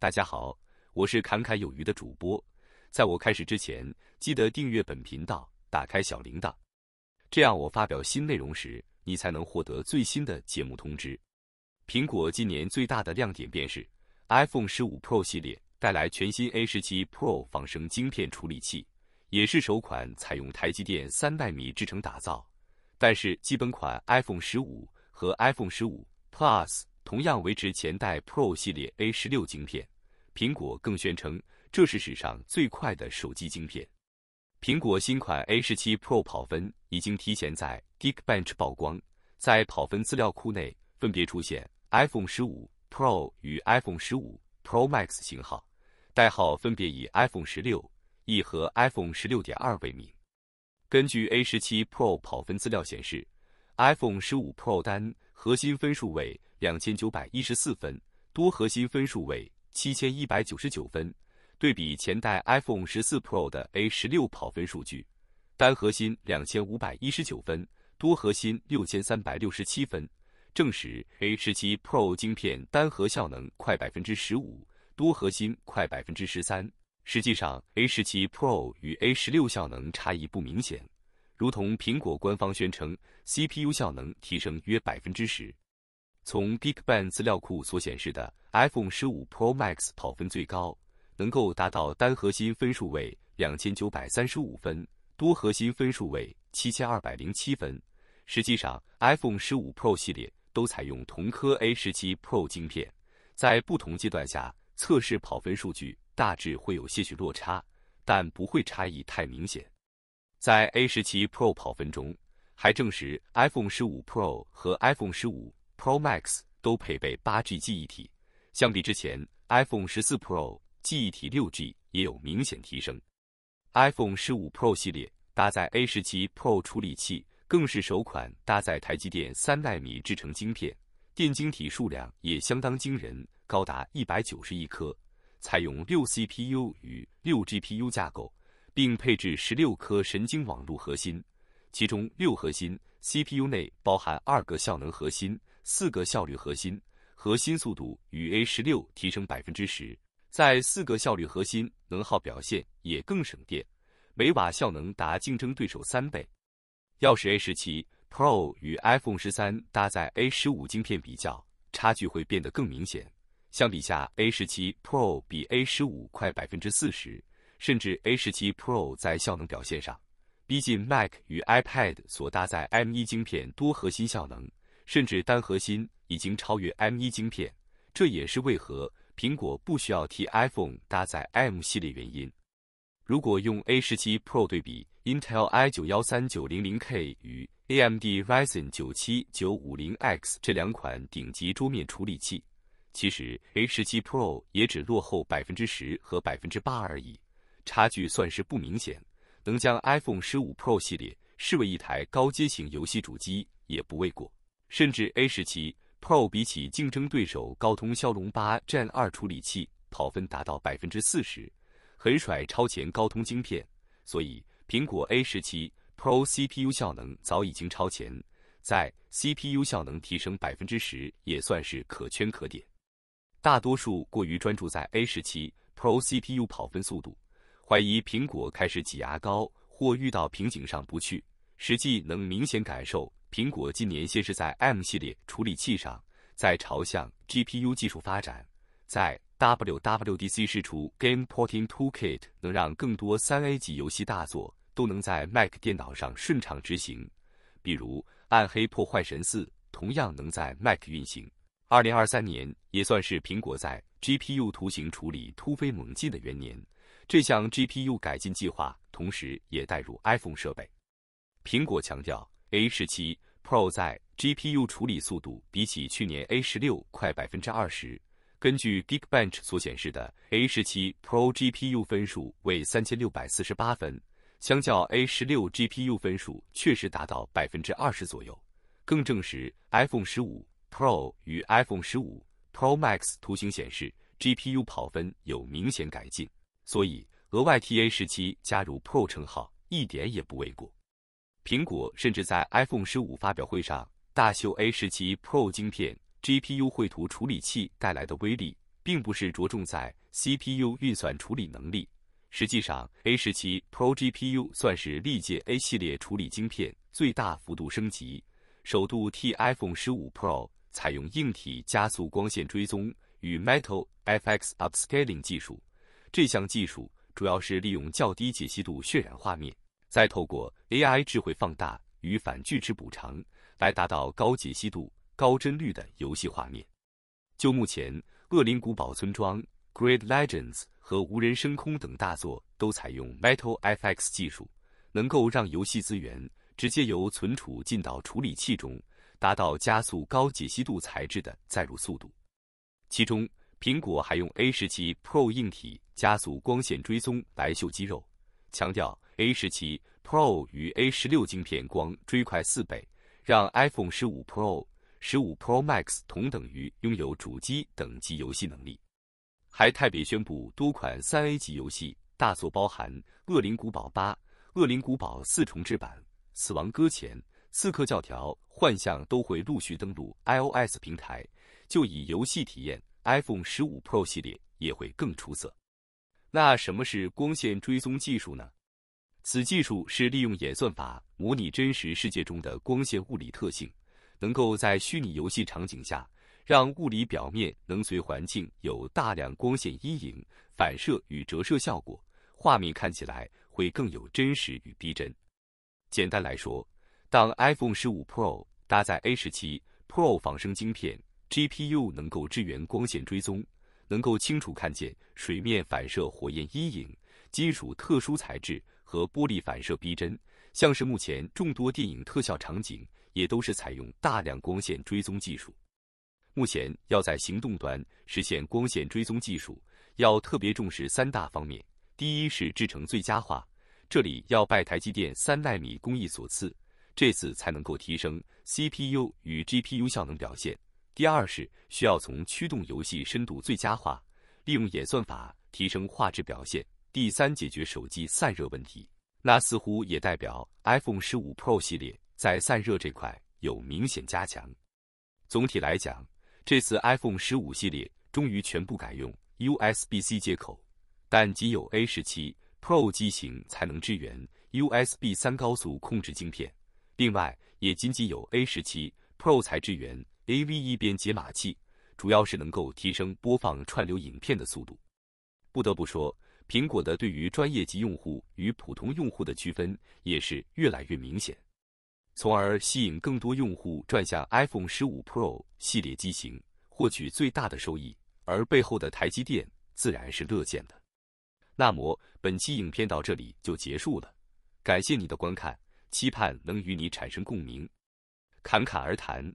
大家好，我是侃侃有余的主播。在我开始之前，记得订阅本频道，打开小铃铛，这样我发表新内容时，你才能获得最新的节目通知。苹果今年最大的亮点便是 iPhone 十五 Pro 系列带来全新 A 十七 Pro 仿生晶片处理器，也是首款采用台积电三纳米制程打造。但是基本款 iPhone 十五和 iPhone 十五 Plus。同样维持前代 Pro 系列 A 十六晶片，苹果更宣称这是史上最快的手机晶片。苹果新款 A 十七 Pro 跑分已经提前在 Geekbench 曝光，在跑分资料库内分别出现 iPhone 十五 Pro 与 iPhone 十五 Pro Max 型号，代号分别以 iPhone 十六 e 和 iPhone 十六点二为名。根据 A 十七 Pro 跑分资料显示，iPhone 十五 Pro 单核心分数为两千九百一十四分，多核心分数为七千一百九十九分。对比前代 iPhone 十四 Pro 的 A 十六跑分数据，单核心两千五百一十九分，多核心六千三百六十七分，证实 A 十七 Pro 晶片单核效能快百分之十五，多核心快百分之十三。实际上，A 十七 Pro 与 A 十六效能差异不明显。如同苹果官方宣称，CPU 效能提升约百分之十。从 Geekbench 资料库所显示的 iPhone 十五 Pro Max 跑分最高，能够达到单核心分数为两千九百三十五分，多核心分数为七千二百零七分。实际上，iPhone 十五 Pro 系列都采用同颗 A 十七 Pro 晶片，在不同阶段下测试跑分数据大致会有些许落差，但不会差异太明显。在 A 十七 Pro 跑分中，还证实 iPhone 十五 Pro 和 iPhone 十五 Pro Max 都配备八 G 记忆体，相比之前 iPhone 十四 Pro 记忆体六 G 也有明显提升。iPhone 十五 Pro 系列搭载 A 十七 Pro 处理器，更是首款搭载台积电三纳米制成晶片，电晶体数量也相当惊人，高达一百九十亿颗，采用六 CPU 与六 GPU 架构。并配置十六颗神经网络核心，其中六核心 CPU 内包含二个效能核心、四个效率核心，核心速度与 A 十六提升百分之十，在四个效率核心能耗表现也更省电，每瓦效能达竞争对手三倍。要是 A 十七 Pro 与 iPhone 十三搭载 A 十五晶片比较，差距会变得更明显。相比下，A 十七 Pro 比 A 十五快百分之四十。甚至 A 十七 Pro 在效能表现上，逼近 Mac 与 iPad 所搭载 M 一晶片多核心效能，甚至单核心已经超越 M 一晶片。这也是为何苹果不需要替 iPhone 搭载 M 系列原因。如果用 A 十七 Pro 对比 Intel i 九幺三九零零 K 与 AMD Ryzen 九七九五零 X 这两款顶级桌面处理器，其实 A 十七 Pro 也只落后百分之十和百分之八而已。差距算是不明显，能将 iPhone 十五 Pro 系列视为一台高阶型游戏主机也不为过。甚至 A 十七 Pro 比起竞争对手高通骁龙八 Gen 二处理器跑分达到百分之四十，很甩超前高通晶片。所以苹果 A 十七 Pro CPU 效能早已经超前，在 CPU 效能提升百分之十也算是可圈可点。大多数过于专注在 A 十七 Pro CPU 跑分速度。怀疑苹果开始挤牙膏，或遇到瓶颈上不去。实际能明显感受，苹果今年先是在 M 系列处理器上，在朝向 GPU 技术发展。在 WWDC 试出 Game Porting Toolkit，能让更多三 A 级游戏大作都能在 Mac 电脑上顺畅执行，比如《暗黑破坏神四》同样能在 Mac 运行。二零二三年也算是苹果在 GPU 图形处理突飞猛进的元年。这项 GPU 改进计划同时也带入 iPhone 设备。苹果强调，A 十七 Pro 在 GPU 处理速度比起去年 A 十六快百分之二十。根据 Geekbench 所显示的 A 十七 Pro GPU 分数为三千六百四十八分，相较 A 十六 GPU 分数确实达到百分之二十左右，更证实 iPhone 十五 Pro 与 iPhone 十五 Pro Max 图形显示 GPU 跑分有明显改进。所以，额外 t A 十七加入 Pro 称号一点也不为过。苹果甚至在 iPhone 十五发表会上大秀 A 十七 Pro 晶片 GPU 绘图处理器带来的威力，并不是着重在 CPU 运算处理能力。实际上，A 十七 Pro GPU 算是历届 A 系列处理晶片最大幅度升级，首度替 iPhone 十五 Pro 采用硬体加速光线追踪与 Metal FX Upscaling 技术。这项技术主要是利用较低解析度渲染画面，再透过 AI 智慧放大与反锯齿补偿，来达到高解析度、高帧率的游戏画面。就目前，《恶灵古堡村庄》、《Great Legends》和《无人升空》等大作都采用 Metal FX 技术，能够让游戏资源直接由存储进到处理器中，达到加速高解析度材质的载入速度。其中，苹果还用 A 十七 Pro 硬体加速光线追踪来秀肌肉，强调 A 十七 Pro 与 A 十六晶片光追快四倍，让 iPhone 十五 Pro、十五 Pro Max 同等于拥有主机等级游戏能力。还特别宣布多款三 A 级游戏大作，包含《恶灵古堡八》《恶灵古堡四重制版》《死亡搁浅》《刺客教条：幻象》都会陆续登陆 iOS 平台。就以游戏体验。iPhone 十五 Pro 系列也会更出色。那什么是光线追踪技术呢？此技术是利用演算法模拟真实世界中的光线物理特性，能够在虚拟游戏场景下，让物理表面能随环境有大量光线阴影、反射与折射效果，画面看起来会更有真实与逼真。简单来说，当 iPhone 十五 Pro 搭载 A 十七 Pro 仿生晶片。GPU 能够支援光线追踪，能够清楚看见水面反射、火焰阴影、金属特殊材质和玻璃反射逼真，像是目前众多电影特效场景也都是采用大量光线追踪技术。目前要在行动端实现光线追踪技术，要特别重视三大方面：第一是制成最佳化，这里要拜台积电三纳米工艺所赐，这次才能够提升 CPU 与 GPU 效能表现。第二是需要从驱动游戏深度最佳化，利用演算法提升画质表现。第三，解决手机散热问题。那似乎也代表 iPhone 十五 Pro 系列在散热这块有明显加强。总体来讲，这次 iPhone 十五系列终于全部改用 USB-C 接口，但仅有 A 十七 Pro 机型才能支援 USB 三高速控制晶片。另外，也仅仅有 A 十七 Pro 才支援。AV 一边解码器主要是能够提升播放串流影片的速度。不得不说，苹果的对于专业级用户与普通用户的区分也是越来越明显，从而吸引更多用户转向 iPhone 15 Pro 系列机型，获取最大的收益。而背后的台积电自然是乐见的。那么本期影片到这里就结束了，感谢你的观看，期盼能与你产生共鸣。侃侃而谈。